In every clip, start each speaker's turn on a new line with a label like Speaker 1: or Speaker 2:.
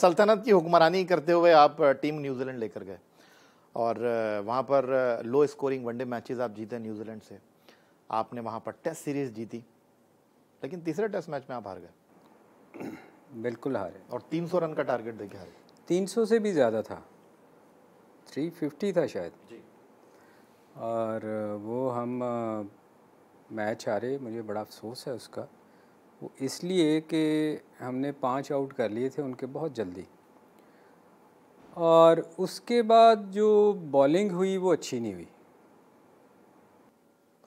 Speaker 1: सल्तनत की हुक्मरानी करते हुए आप टीम न्यूजीलैंड लेकर गए और वहाँ पर लो स्कोरिंग वनडे मैचेस आप जीते न्यूजीलैंड से आपने वहाँ पर टेस्ट सीरीज जीती
Speaker 2: लेकिन तीसरे टेस्ट मैच में आप हार गए बिल्कुल हारे और 300 रन का टारगेट देखे हारे 300 से भी ज़्यादा था 350 था शायद जी और वो हम मैच हारे मुझे बड़ा अफसोस है उसका वो इसलिए कि हमने पांच आउट कर लिए थे उनके बहुत जल्दी और उसके बाद जो बॉलिंग हुई वो अच्छी नहीं हुई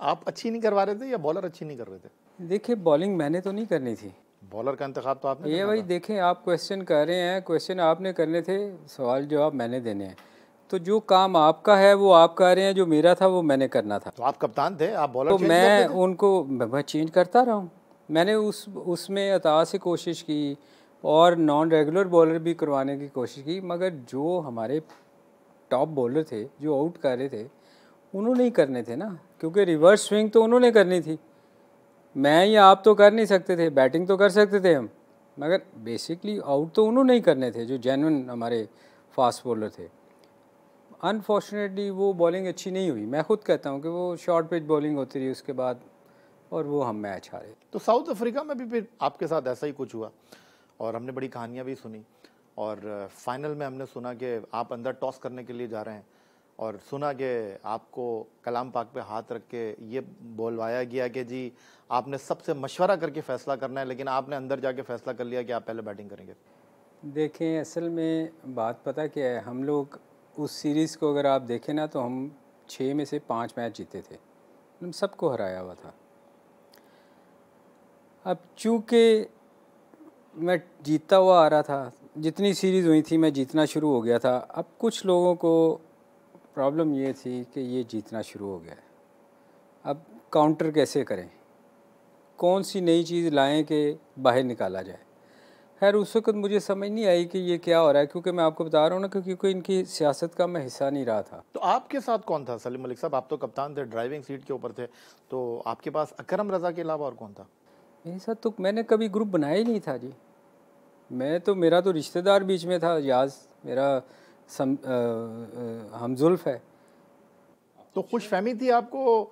Speaker 2: आप अच्छी नहीं करवा रहे थे या बॉलर अच्छी नहीं कर रहे थे देखिए बॉलिंग मैंने तो नहीं करनी थी बॉलर का इंतखब तो आपने ये भाई देखें आप क्वेश्चन कर रहे हैं क्वेश्चन आपने करने थे सवाल जवाब मैंने देने हैं तो जो काम आपका है वो आप कर रहे हैं जो मेरा था वो मैंने करना था तो आप कप्तान थे आप बॉलर तो मैं उनको मैं चेंज करता रहा हूँ मैंने उस उसमें अता से कोशिश की और नॉन रेगुलर बॉलर भी करवाने की कोशिश की मगर जो हमारे टॉप बॉलर थे जो आउट कर रहे थे उन्होंने ही करने थे ना क्योंकि रिवर्स स्विंग तो उन्होंने करनी थी मैं या आप तो कर नहीं सकते थे बैटिंग तो कर सकते थे हम मगर बेसिकली आउट तो उन्होंने ही करने थे जो जेनवन हमारे फास्ट बॉलर थे अनफॉर्चुनेटली वो बॉलिंग अच्छी नहीं हुई मैं खुद कहता हूँ कि वो शॉर्ट पिच बॉलिंग होती रही उसके बाद और वो हम मैच हारे तो साउथ अफ्रीका में भी फिर आपके साथ ऐसा ही कुछ हुआ और हमने बड़ी कहानियाँ भी सुनी
Speaker 1: और फाइनल में हमने सुना कि आप अंदर टॉस करने के लिए जा रहे हैं और सुना कि आपको कलाम पाक पे हाथ रख के ये बोलवाया गया कि जी आपने सबसे मशवरा करके फ़ैसला करना है लेकिन आपने अंदर जाके फ़ैसला कर लिया कि आप पहले बैटिंग करेंगे
Speaker 2: देखें असल में बात पता क्या है हम लोग उस सीरीज़ को अगर आप देखें ना तो हम छः में से पाँच मैच जीते थे हम मतलब सबको हराया हुआ था अब चूँकि मैं जीतता हुआ आ रहा था जितनी सीरीज़ हुई थी मैं जीतना शुरू हो गया था अब कुछ लोगों को प्रॉब्लम ये थी कि ये जीतना शुरू हो गया अब काउंटर कैसे करें कौन सी नई चीज़ लाएं कि बाहर निकाला जाए खैर उस वक्त मुझे समझ नहीं आई कि ये क्या हो रहा है क्योंकि मैं आपको बता रहा हूँ ना क्योंकि कोई इनकी सियासत का मैं हिस्सा नहीं रहा था तो आपके साथ कौन था सलीम मलिक साहब आप तो कप्तान थे ड्राइविंग सीट के ऊपर थे तो आपके पास अकरम रजा के अलावा और कौन था ऐसा तो मैंने कभी ग्रुप बनाया ही नहीं था जी मैं तो मेरा तो रिश्तेदार बीच में था याज मेरा सम, आ, आ, हमजुल्फ है तो खुश फहमी थी आपको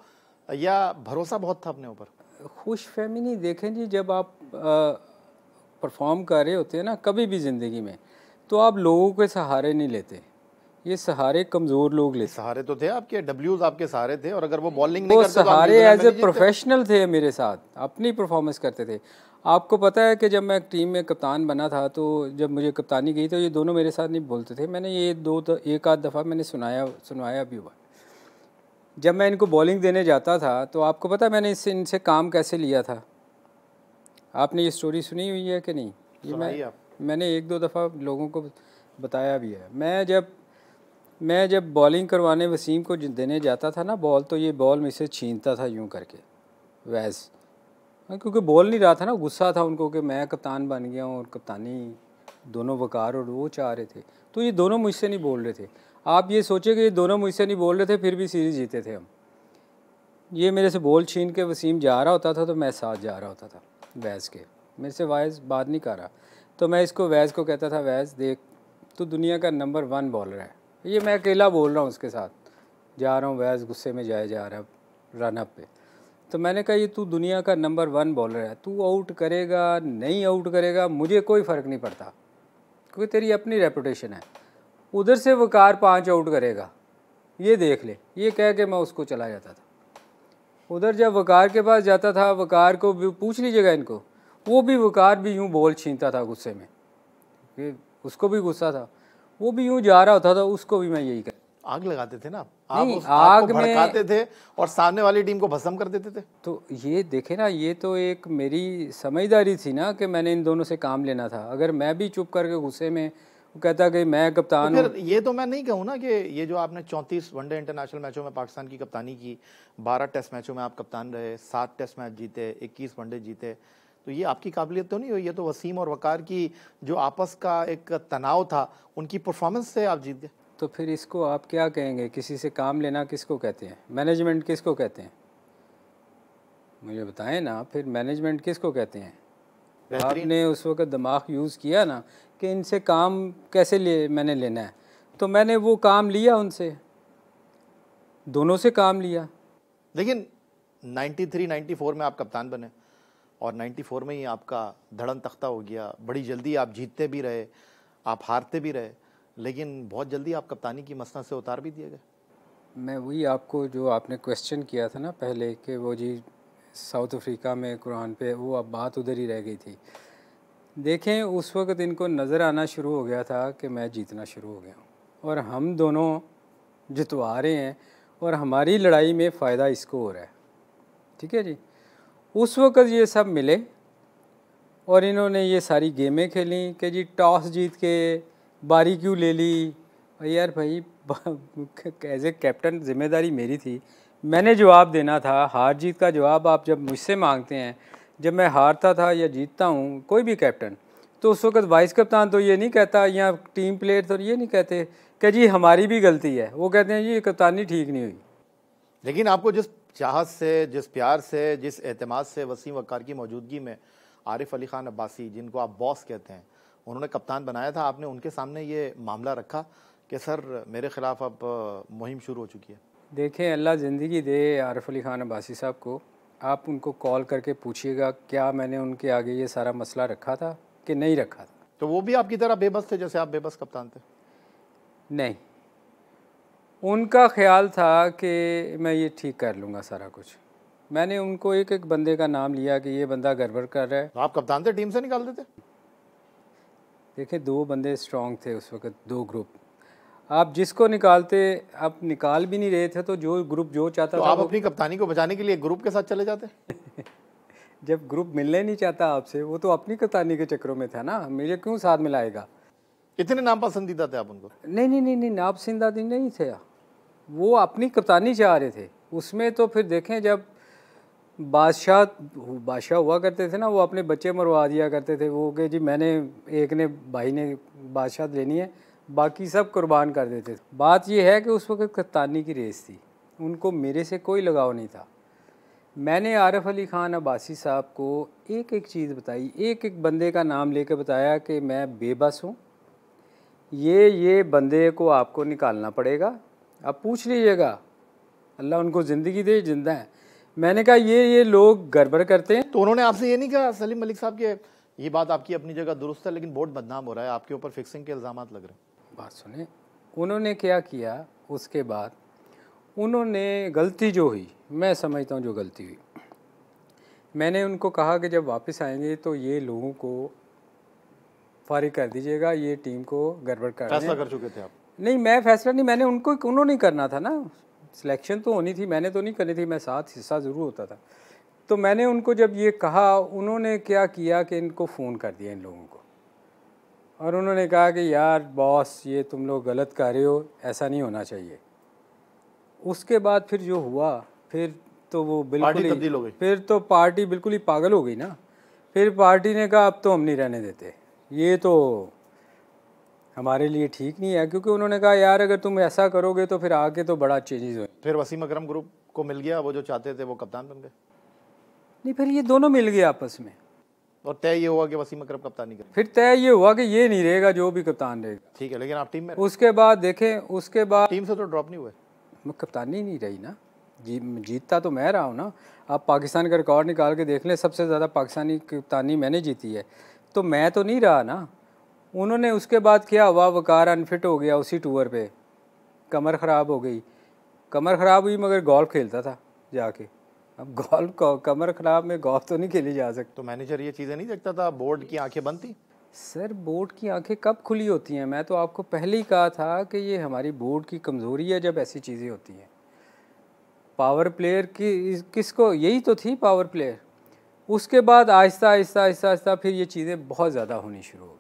Speaker 2: या भरोसा बहुत था अपने ऊपर खुश फहमी नहीं देखें जी जब आप परफॉर्म कर रहे होते हैं ना कभी भी ज़िंदगी में तो आप लोगों के सहारे नहीं लेते ये सहारे कमजोर लोग ले सहारे तो थे आपके डब्ल्यूज आपके सहारे थे और अगर वो बॉलिंग नहीं वो करते तो सहारे एज ए प्रोफेशनल थे मेरे साथ अपनी परफॉर्मेंस करते थे आपको पता है कि जब मैं टीम में कप्तान बना था तो जब मुझे कप्तानी गई तो ये दोनों मेरे साथ नहीं बोलते थे मैंने ये दो तो, एक आध दफ़ा मैंने सुनाया सुनाया भी हुआ जब मैं इनको बॉलिंग देने जाता था तो आपको पता मैंने इससे इनसे काम कैसे लिया था आपने ये स्टोरी सुनी हुई है कि नहीं ये मैं मैंने एक दो दफ़ा लोगों को बताया भी है मैं जब मैं जब बॉलिंग करवाने वसीम को देने जाता था ना बॉल तो ये बॉल में से छीनता था यूं करके वैज़ क्योंकि बॉल नहीं रहा था ना गुस्सा था उनको कि मैं कप्तान बन गया हूँ और कप्तानी दोनों वकार और वो चाह रहे थे तो ये दोनों मुझसे नहीं बोल रहे थे आप ये सोचे कि ये दोनों मुझसे नहीं बोल रहे थे फिर भी सीरीज़ जीते थे हम ये मेरे से बॉल छीन के वसीम जा रहा होता था तो मैं साथ जा रहा होता था वैज़ के मेरे से वायज़ बात नहीं कर रहा तो मैं इसको वैज़ को कहता था वैज़ देख तो दुनिया का नंबर वन बॉलर है ये मैं अकेला बोल रहा हूँ उसके साथ जा रहा हूँ वैस गुस्से में जाया जा रहा है रन अप पे तो मैंने कहा ये तू दुनिया का नंबर वन बॉलर है तू आउट करेगा नहीं आउट करेगा मुझे कोई फ़र्क नहीं पड़ता क्योंकि तेरी अपनी रेपुटेशन है उधर से वकार पाँच आउट करेगा ये देख ले ये कह के मैं उसको चला जाता था उधर जब वकार के पास जाता था वकार को भी पूछ लीजिएगा इनको वो भी वकार भी यूँ बॉल छीनता था गुस्से में उसको भी गुस्सा था वो भी यूं जा रहा होता था उसको भी मैं यही कर आग लगाते थे ना आप उस आग, में में थे और सामने वाली टीम को भस्म कर देते थे तो ये देखे ना ये तो एक मेरी समझदारी थी ना कि मैंने इन दोनों से काम लेना था अगर मैं भी चुप करके गुस्से में कहता कि मैं कप्तान तो ये
Speaker 1: तो मैं नहीं कहूँ ना कि ये जो आपने चौंतीस वनडे इंटरनेशनल मैचों में पाकिस्तान की कप्तानी की बारह टेस्ट मैचों में आप कप्तान रहे सात टेस्ट मैच जीते इक्कीस वनडे जीते तो ये आपकी काबिलियत तो नहीं हुई ये तो वसीम और वकार की जो आपस का एक
Speaker 2: तनाव था उनकी परफॉर्मेंस से आप जीत गए तो फिर इसको आप क्या कहेंगे किसी से काम लेना किसको कहते हैं मैनेजमेंट किसको कहते हैं मुझे बताएं ना फिर मैनेजमेंट किसको कहते हैं आपने उस वक्त दिमाग यूज़ किया ना कि इनसे काम कैसे ले मैंने लेना है तो मैंने वो काम लिया उनसे दोनों से काम लिया लेकिन 93, 94 में आप कप्तान बने
Speaker 1: और 94 में ही आपका धड़न तख्ता हो गया बड़ी जल्दी आप जीतते भी रहे
Speaker 2: आप हारते भी रहे लेकिन
Speaker 1: बहुत जल्दी आप कप्तानी की मसना से उतार भी दिए गए
Speaker 2: मैं वही आपको जो आपने क्वेश्चन किया था ना पहले कि वो जी साउथ अफ्रीका में कुरान पे वो अब बात उधर ही रह गई थी देखें उस वक्त इनको नज़र आना शुरू हो गया था कि मैं जीतना शुरू हो गया हूँ और हम दोनों जितवा रहे हैं और हमारी लड़ाई में फ़ायदा इसको हो रहा है ठीक है जी उस वक़्त ये सब मिले और इन्होंने ये सारी गेमें खेली कि जी टॉस जीत के बारी क्यों ले ली यार भाई एज ए कैप्टन जिम्मेदारी मेरी थी मैंने जवाब देना था हार जीत का जवाब आप जब मुझसे मांगते हैं जब मैं हारता था या जीतता हूँ कोई भी कैप्टन तो उस वक़्त वाइस कप्तान तो ये नहीं कहता या टीम प्लेयर तो ये नहीं कहते कि जी हमारी भी गलती है वो कहते हैं जी कप्तानी ठीक नहीं हुई लेकिन आपको जिस चाहत से जिस प्यार से जिस एतमाद से वसीम वकार
Speaker 1: की मौजूदगी में आरिफ अली ख़ान अब्बासी जिनको आप बॉस कहते हैं उन्होंने कप्तान बनाया था आपने उनके सामने ये मामला रखा कि सर मेरे ख़िलाफ़ अब मुहिम शुरू हो चुकी है
Speaker 2: देखें अल्लाह ज़िंदगी दे आरिफ अली ख़ान अब्बासी साहब को आप उनको कॉल करके पूछिएगा क्या मैंने उनके आगे ये सारा मसला रखा था कि नहीं रखा था तो वो भी आपकी तरह बेबस थे जैसे आप बेबस कप्तान थे नहीं उनका ख्याल था कि मैं ये ठीक कर लूँगा सारा कुछ मैंने उनको एक एक बंदे का नाम लिया कि ये बंदा गड़बड़ कर रहा है तो आप कप्तान थे टीम से निकाल देते देखिए दो बंदे स्ट्रॉन्ग थे उस वक्त दो ग्रुप आप जिसको निकालते आप निकाल भी नहीं रहे थे तो जो ग्रुप जो चाहता तो था आप अपनी कप्तानी को बचाने के लिए ग्रुप के साथ चले जाते जब ग्रुप मिलने नहीं चाहता आपसे वो तो अपनी कप्तानी के चक्करों में था ना मुझे क्यों साथ मिलाएगा इतने नाम पसंदीदा थे आप उनको नहीं नहीं नहीं नापसंदा नहीं थे आप वो अपनी कप्तानी चाह रहे थे उसमें तो फिर देखें जब बादशाह बादशाह हुआ करते थे ना वो अपने बच्चे मरवा दिया करते थे वो कि जी मैंने एक ने भाई ने बादशाह लेनी है बाकी सब कुर्बान कर देते थे बात यह है कि उस वक्त कप्तानी की रेस थी उनको मेरे से कोई लगाव नहीं था मैंने आरफ अली ख़ान अब्बासी साहब को एक एक चीज़ बताई एक एक बंदे का नाम लेकर बताया कि मैं बेबस हूँ ये ये बंदे को आपको निकालना पड़ेगा आप पूछ लीजिएगा अल्लाह उनको ज़िंदगी दे जिंदा है मैंने कहा ये ये लोग गड़बड़ करते हैं तो उन्होंने
Speaker 1: आपसे ये नहीं कहा सलीम मलिक साहब के ये बात आपकी अपनी जगह दुरुस्त है लेकिन बोर्ड बदनाम हो रहा है आपके ऊपर फिक्सिंग के
Speaker 2: इल्ज़ाम लग रहे हैं बात सुने उन्होंने क्या किया उसके बाद उन्होंने गलती जो हुई मैं समझता हूँ जो गलती हुई मैंने उनको कहा कि जब वापस आएंगे तो ये लोगों को फारिग कर दीजिएगा ये टीम को गड़बड़ कर फैसला कर चुके थे आप नहीं मैं फैसला नहीं मैंने उनको उन्होंने करना था ना सिलेक्शन तो होनी थी मैंने तो नहीं करनी थी मैं साथ हिस्सा ज़रूर होता था तो मैंने उनको जब ये कहा उन्होंने क्या किया कि इनको फ़ोन कर दिया इन लोगों को और उन्होंने कहा कि यार बॉस ये तुम लोग गलत कर रहे हो ऐसा नहीं होना चाहिए उसके बाद फिर जो हुआ फिर तो वो बिल्कुल ही फिर तो पार्टी बिल्कुल ही पागल हो गई ना फिर पार्टी ने कहा अब तो हम नहीं रहने देते ये तो हमारे लिए ठीक नहीं है क्योंकि उन्होंने कहा यार अगर तुम ऐसा करोगे तो फिर आगे तो बड़ा चेंजेस हुए फिर वसीम अकरम ग्रुप को मिल गया वो जो चाहते थे वो कप्तान बन गए नहीं फिर ये दोनों मिल गए आपस में
Speaker 1: और तय ये हुआ कि वसीम अकरम कप्तान नहीं
Speaker 2: फिर तय ये हुआ कि ये नहीं रहेगा जो भी कप्तान रहेगा ठीक है लेकिन आप टीम में उसके बाद देखें उसके बाद टीम से तो ड्रॉप नहीं हुए कप्तानी नहीं रही ना जी जीतता तो मैं रहा हूँ ना आप पाकिस्तान का रिकॉर्ड निकाल के देख लें सबसे ज़्यादा पाकिस्तानी कप्तानी मैंने जीती है तो मैं तो नहीं रहा ना उन्होंने उसके बाद क्या हुआ वकार अनफिट हो गया उसी टूर पे कमर ख़राब हो गई कमर ख़राब हुई मगर गोल्फ खेलता था जाके अब गोल्फ कमर ख़राब में गोल्फ तो नहीं खेली जा सकती तो मैनेजर ये चीज़ें नहीं देखता था बोर्ड की आंखें बंद थी सर बोर्ड की आंखें कब खुली होती हैं मैं तो आपको पहले ही कहा था कि ये हमारी बोर्ड की कमज़ोरी है जब ऐसी चीज़ें होती हैं पावर प्लेयर की किसको यही तो थी पावर प्लेयर उसके बाद आहिस्ता आहिस्ता आहिस्ता आहिस्ता फिर ये चीज़ें बहुत ज़्यादा होनी शुरू हो